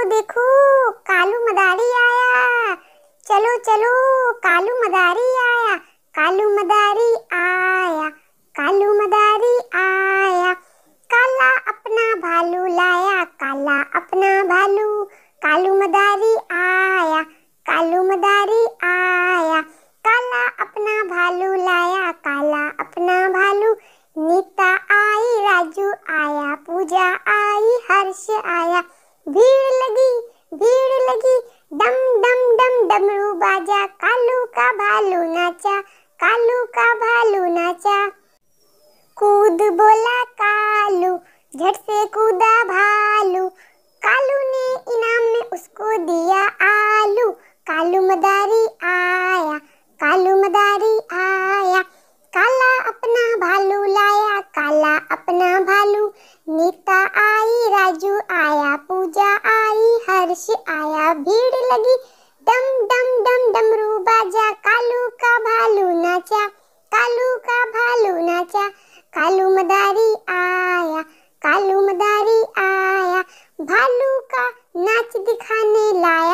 को देखो कालू मदारी आया चलो चलो कालू मदारी आया कालू मदारी आया कालू मदारी आया काला अपना भालू लाया काला अपना भालू कालू मदारी आया कालू मदारी आया काला अपना भालू लाया काला अपना भालू नीता आई राजू आया पूजा आई हर्ष आया भीड़ लगी भीड़ लगी डम डम डम डमरू बाजा कालू का भालू नाचा कालू का भालू नाचा कूद बोला कालू झट से कूदा भालू कालू ने इनाम में उसको दिया आलू कालू मदारी आया कालू मदारी आया काला अपना भालू लाया काला अपना भालू नीता आई राजू आया बारिश आया भीड़ लगी डम डम डम डमरू बाजा कालू का भालू नाचा कालू का भालू नाचा कालू मदारी आया कालू मदारी आया भालू का नाच दिखाने लाया